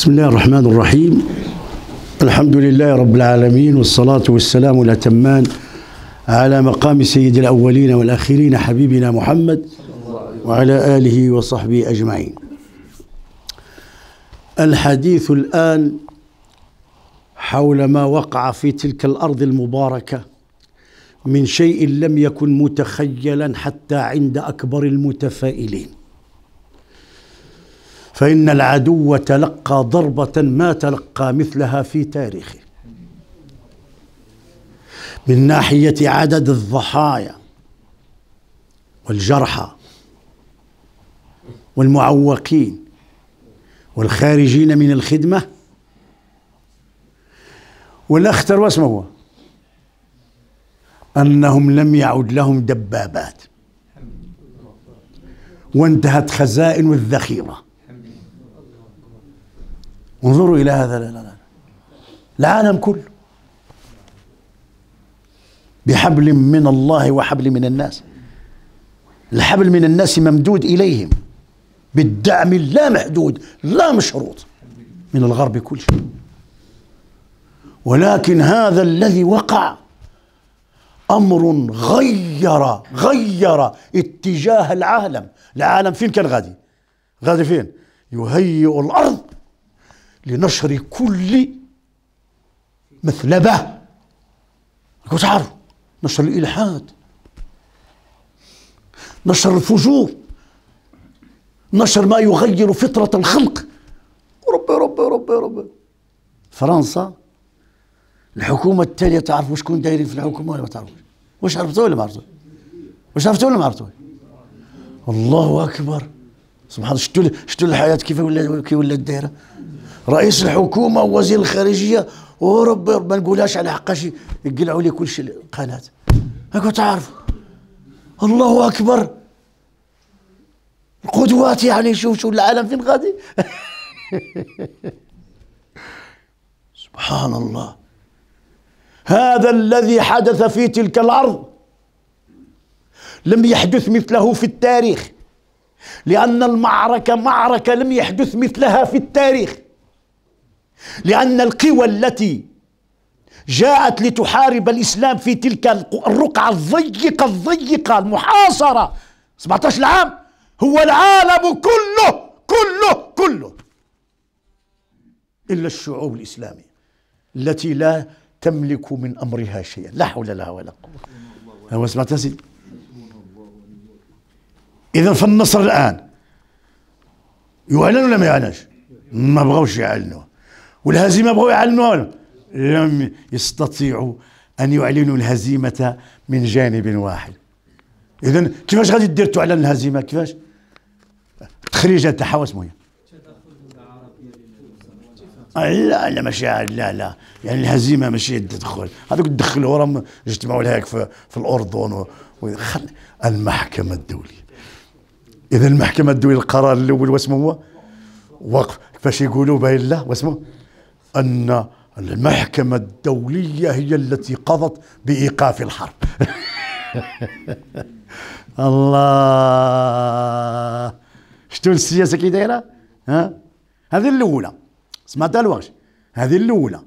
بسم الله الرحمن الرحيم الحمد لله رب العالمين والصلاة والسلام الأتمان على مقام سيد الأولين والآخرين حبيبنا محمد وعلى آله وصحبه أجمعين الحديث الآن حول ما وقع في تلك الأرض المباركة من شيء لم يكن متخيلا حتى عند أكبر المتفائلين فإن العدو تلقى ضربة ما تلقى مثلها في تاريخه من ناحية عدد الضحايا والجرحى والمعوقين والخارجين من الخدمة والأخطر واسمه هو أنهم لم يعد لهم دبابات وانتهت خزائن الذخيره انظروا إلى هذا العالم كله بحبل من الله وحبل من الناس الحبل من الناس ممدود إليهم بالدعم لا محدود لا مشروط من الغرب كل شيء ولكن هذا الذي وقع امر غير غير اتجاه العالم العالم فين كان غادي غادي فين يهيئ الارض لنشر كل مثلبة لكم تعرفوا نشر الإلحاد نشر الفجور نشر ما يغير فطرة الخلق ربي ربي ربي ربي فرنسا الحكومة التالية تعرفوا شكون دايرين في الحكومة ولا ما تعرفوش واش عرفتوا ولا ما عرفتوا واش عرفتوا ولا ما عرفتوا الله أكبر سبحان الله شفتوا شفتوا الحياة كيف ولا كي ولات دايرة رئيس الحكومه ووزير الخارجيه وربي ما نقولهاش على حقاش يقلعوا لي كلشي القناه هاكا تعرفوا الله اكبر القدوات يعني شوف شوف العالم فين غادي سبحان الله هذا الذي حدث في تلك الارض لم يحدث مثله في التاريخ لان المعركه معركه لم يحدث مثلها في التاريخ لأن القوى التي جاءت لتحارب الإسلام في تلك الرقعة الضيقة الضيقة المحاصرة 17 عام هو العالم كله كله كله إلا الشعوب الإسلامية التي لا تملك من أمرها شيئا لا حول لها ولا قوة هو أيوة سمعت سيدي إذا فالنصر الآن يعلن ولا ما يعلنش ما بغوش يعلنوه والهزيمة بغوا يعلنوا لم يستطيعوا أن يعلنوا الهزيمة من جانب واحد إذا كيفاش غادي دير تعلن الهزيمة كيفاش تخريجة تاعها واش مهم آه، لا لا ماشي لا لا يعني الهزيمه ماشي تدخل هذوك تدخلوا راهم اجتمعوا لهاك في, في الاردن وخل... المحكمه الدوليه اذا المحكمه الدوليه القرار الاول واسمه هو وقف كيفاش يقولوا باين لا واسمه أن المحكمة الدولية هي التي قضت بإيقاف الحرب الله شتون السياسة كي دايرة ها هذه الأولى سمعتها الوغش هذه الأولى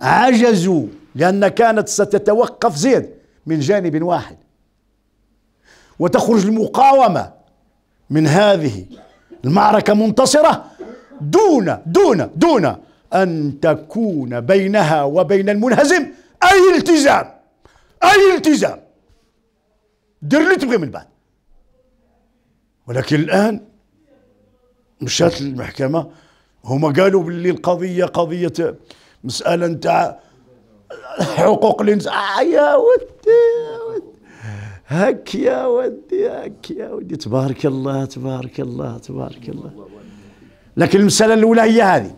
عجزوا لأن كانت ستتوقف زيد من جانب واحد وتخرج المقاومة من هذه المعركة منتصرة دون دون دون أن تكون بينها وبين المنهزم أي التزام أي التزام دير اللي تبغي من بعد ولكن الآن مشات المحكمة هما قالوا باللي القضية قضية مسألة نتاع حقوق الإنسان آه يا ودي هك يا ودي هك يا ودي تبارك الله تبارك الله تبارك الله لكن المسألة الأولى هي هذه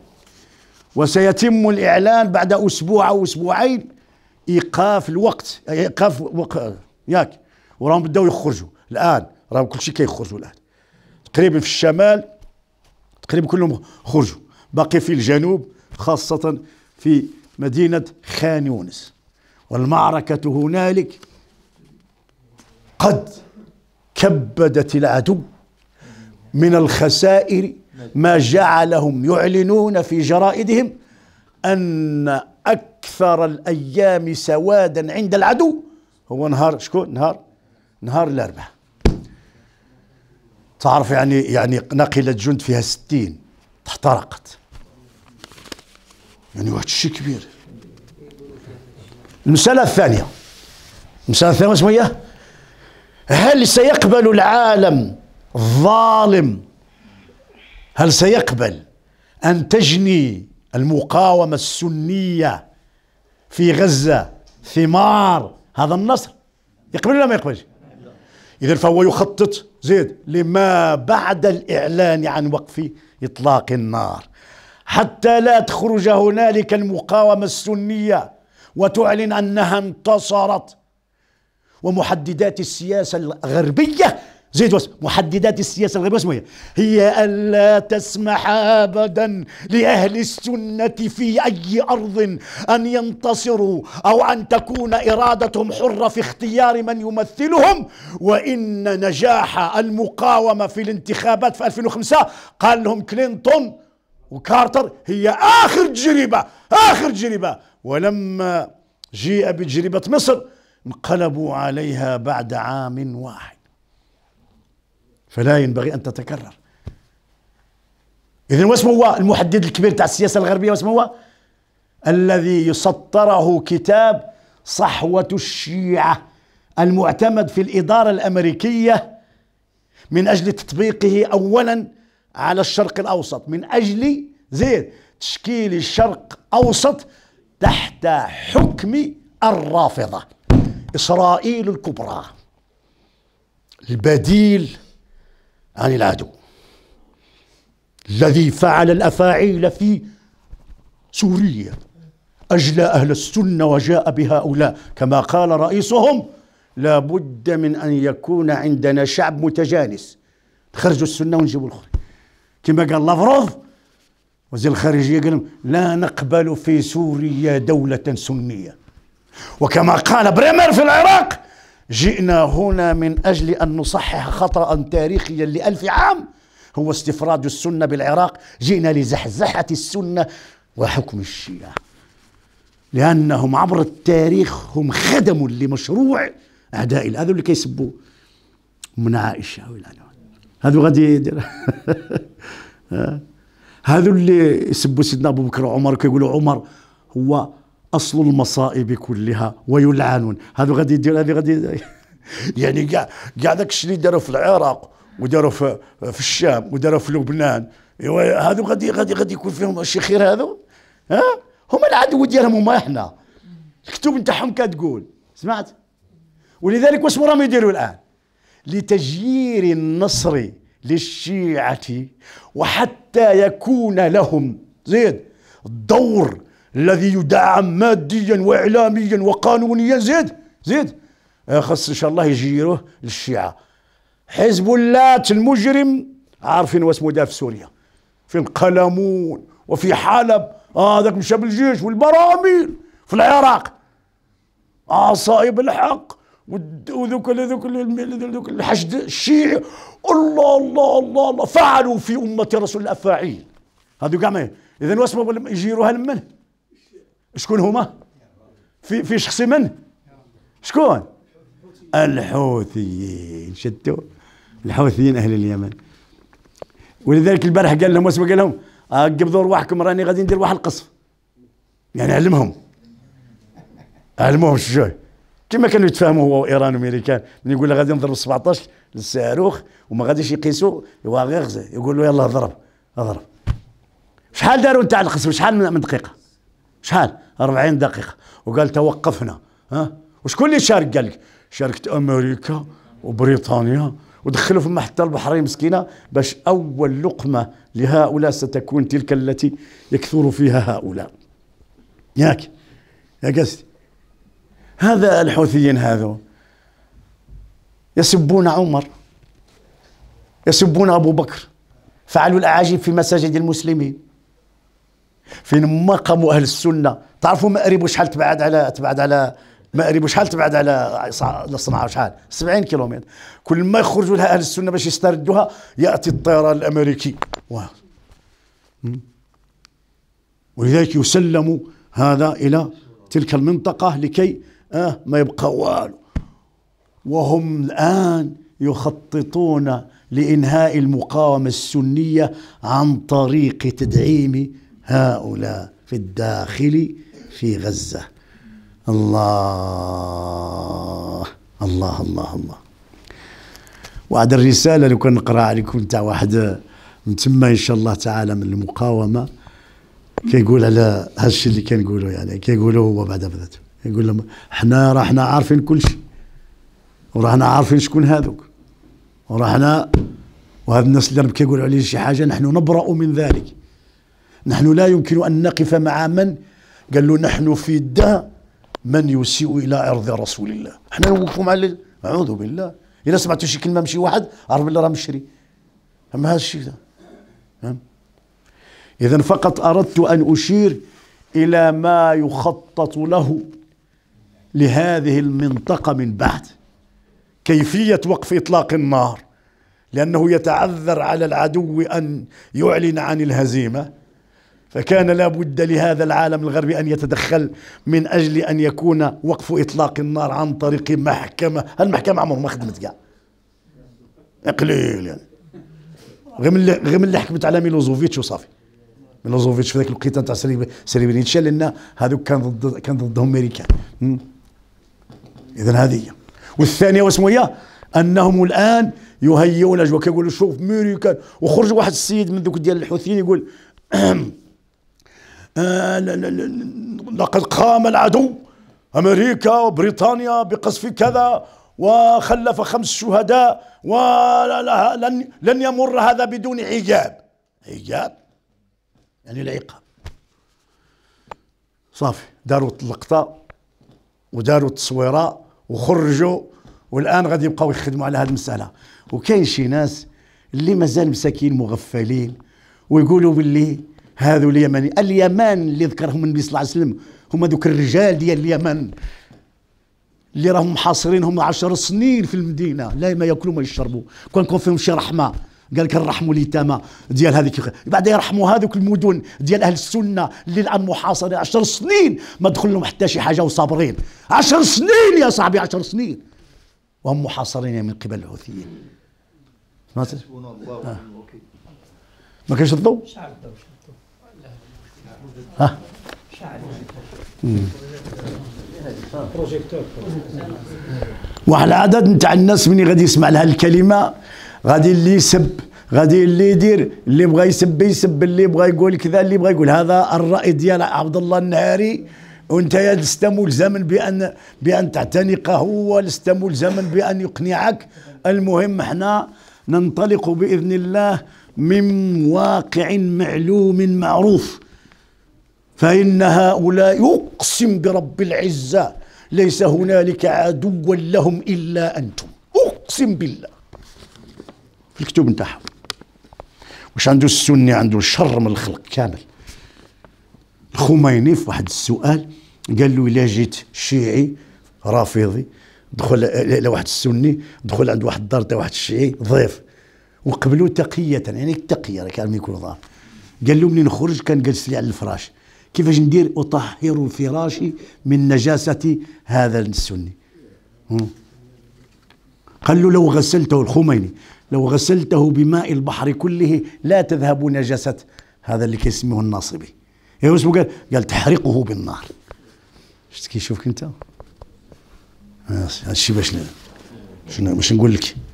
وسيتم الإعلان بعد أسبوع أو أسبوعين إيقاف الوقت إيقاف وق... ياك وراهم بداو يخرجوا الآن راهم كل شيء كيخرجوا الآن تقريبا في الشمال تقريبا كلهم خرجوا باقي في الجنوب خاصة في مدينة خان يونس والمعركة هنالك قد كبدت العدو من الخسائر ما جعلهم يعلنون في جرائدهم أن أكثر الأيام سوادا عند العدو هو نهار شكون نهار نهار الأربعاء تعرف يعني يعني نقلت جند فيها ستين احترقت يعني واحد الشيء كبير المسألة الثانية المسألة الثانية هل سيقبل العالم الظالم هل سيقبل أن تجني المقاومة السنية في غزة ثمار هذا النصر يقبل ولا ما يقبلش إذا فهو يخطط زيد لما بعد الإعلان عن وقف إطلاق النار حتى لا تخرج هنالك المقاومة السنية وتعلن أنها انتصرت ومحددات السياسة الغربية زيد واسم محددات السياسة الغير رسمية هي ألا تسمح أبدا لأهل السنة في أي أرض أن ينتصروا أو أن تكون إرادتهم حرة في اختيار من يمثلهم وإن نجاح المقاومة في الانتخابات في 2005 قال لهم كلينتون وكارتر هي آخر تجربة آخر تجربة ولما جيء بتجربة مصر انقلبوا عليها بعد عام واحد فلا ينبغي أن تتكرر اذا واش هو المحدد الكبير تاع السياسة الغربية واش هو الذي يسطره كتاب صحوة الشيعة المعتمد في الإدارة الأمريكية من أجل تطبيقه أولا على الشرق الأوسط من أجل زين تشكيل الشرق أوسط تحت حكم الرافضة إسرائيل الكبرى البديل عن العدو الذي فعل الافاعيل في سوريا اجلى اهل السنه وجاء بهؤلاء كما قال رئيسهم لا بد من ان يكون عندنا شعب متجانس خرجوا السنه ونجيبوا الخير كما قال لافروف وزير الخارجيه قال لا نقبل في سوريا دوله سنيه وكما قال بريمر في العراق جئنا هنا من أجل أن نصحح خطأ تاريخيا لألف عام هو استفراد السنة بالعراق جئنا لزحزحة السنة وحكم الشيعة لأنهم عبر التاريخ هم خدموا لمشروع أعداء هذول اللي كيسبوا من عائشة هذو غادي يدير هذو اللي يسبوا سيدنا أبو بكر وعمر كيقولوا عمر هو اصل المصائب كلها ويلعنون هذا غادي يدير هذه غادي يعني كاع كاع داك الشيء اللي داروا في العراق وداروا في, في الشام وداروا في لبنان ايوا هادو غادي غادي غادي يكون فيهم شي خير هادو ها هما العدو ديالهم هما احنا الكتب نتاعهم كتقول سمعت ولذلك واش راهم يديروا الان لتجيير النصر للشيعه وحتى يكون لهم زيد دور الذي يدعم ماديا واعلاميا وقانونيا زيد زيد آه، خص ان شاء الله يجيروه للشيعه حزب الله المجرم عارفين واسمو دا في سوريا في القلمون وفي حلب آه، هذاك آه مشى بالجيش والبراميل في العراق عصائب آه، الحق وذوك ذوك ذوك الحشد الشيعي الله الله الله الله فعلوا في امه رسول الافاعيل هذو كاع اذا واسمو يجيروها لمن؟ شكون هما في في شخص منه شكون الحوثيين شدوا الحوثيين اهل اليمن ولذلك البارح قال لهم واسمه قال لهم آه، قبضوا رواحكم راني غادي ندير واحد القصف يعني علمهم علمهم شو كما كانوا يتفاهموا هو وايران والامريكان من يقول غادي نضرب 17 للصاروخ وما غاديش يقيسوا يقول له يلا ضرب اضرب شحال داروا نتاع القصف شحال من دقيقه شحال 40 دقيقة وقال توقفنا ها وشكون اللي شارك قال لك شاركت أمريكا وبريطانيا ودخلوا فما حتى البحرين مسكينة باش أول لقمة لهؤلاء ستكون تلك التي يكثر فيها هؤلاء ياك يا قصدي هذا الحوثيين هذو يسبون عمر يسبون أبو بكر فعلوا الأعاجيب في مساجد المسلمين فين ما قاموا اهل السنه تعرفوا مأرب وشحال تبعد على تبعد على مأرب وشحال تبعد على صنعاء وشحال 70 كيلومتر كل ما يخرجوا لها اهل السنه باش يستردوها ياتي الطيران الامريكي ولذلك يسلم هذا الى تلك المنطقه لكي آه ما يبقى والو وهم الان يخططون لانهاء المقاومه السنيه عن طريق تدعيم هؤلاء في الداخل في غزة الله الله الله الله وعد الرسالة لو كان نقرأ عليكم تاع واحد من تما إن شاء الله تعالى من المقاومة كيقول على هادشي اللي كنقولوا يعني كيقولوا هو بعد بذاته يقول لهم احنا راه عارفين كل شيء وراحنا عارفين شكون هذوك وراحنا وهذا الناس اللي كيقولوا عليه شي حاجه نحن نبرأ من ذلك نحن لا يمكن أن نقف مع من قال له نحن في الداء من يسيء إلى عرض رسول الله احنا نوقفوا مع أعوذ بالله إذا سمعت شي كلمة من شي واحد عرف بالله راه مشري أما هذا الشيء نعم. إذا فقط أردت أن أشير إلى ما يخطط له لهذه المنطقة من بعد كيفية وقف إطلاق النار لأنه يتعذر على العدو أن يعلن عن الهزيمة فكان لا بد لهذا العالم الغربي أن يتدخل من أجل أن يكون وقف إطلاق النار عن طريق محكمة المحكمة عمر ما خدمت كاع قليل يعني غير من غير اللي حكمت على ميلوزوفيتش وصافي ميلوزوفيتش في ذاك الوقيته تاع سريبرينيتشا لان هذوك كان ضد كان ضدهم امريكان اذا هذه هي والثانيه واسمو هي انهم الان يهيئون الاجواء كيقولوا شوف امريكان وخرج واحد السيد من ذوك ديال الحوثيين يقول آه، لقد قام العدو أمريكا وبريطانيا بقصف كذا وخلف خمس شهداء ولن لن يمر هذا بدون عجاب عجاب يعني العقاب صافي داروا اللقطة وداروا التصويرة وخرجوا والآن غادي يبقاو يخدموا على هذه المسألة وكاين شي ناس اللي مازال مساكين مغفلين ويقولوا باللي هذو اليماني اليمان اللي ذكرهم النبي صلى الله عليه وسلم هما ذوك الرجال ديال اليمن اللي راهم محاصرينهم عشر سنين في المدينه لا ما ياكلوا ما يشربوا كون كون فيهم شي رحمه قال لك نرحموا اليتامى ديال هذيك بعد يرحموا هذوك المدن ديال اهل السنه اللي الان محاصرين 10 سنين ما دخل لهم حتى شي حاجه وصابرين 10 سنين يا صاحبي 10 سنين وهم محاصرين من قبل الحوثيين ما كانش الضوء ها واحد العدد نتاع الناس مني غادي يسمع لها الكلمه غادي اللي يسب غادي اللي يدير اللي بغى يسب يسب اللي بغى يقول كذا اللي بغى يقول هذا الراي ديال عبد الله النهاري وانت يا لست ملزما بان بان تعتنقه ولست ملزما بان يقنعك المهم احنا ننطلق باذن الله من واقع معلوم معروف فإن هؤلاء أقسم برب العزة ليس هنالك عدو لهم إلا أنتم أقسم بالله في الكتب نتاعهم واش عنده السني عنده شر من الخلق كامل الخميني في واحد السؤال قال له إلا جيت شيعي رافضي دخل الى واحد السني دخل عند واحد الدار تاع واحد الشيعي ضيف وقبلوا تقية يعني التقية راك عارف يكون ضار قال له منين نخرج كان جالس لي على الفراش كيفاش ندير اطهر فراشي من نجاسه هذا السني قال له لو غسلته الخميني لو غسلته بماء البحر كله لا تذهب نجاسه هذا اللي كيسميه الناصبي ايه اسمه قال قال تحرقه بالنار شفت كيشوفك انت آه، هادشي باش باش نقول لك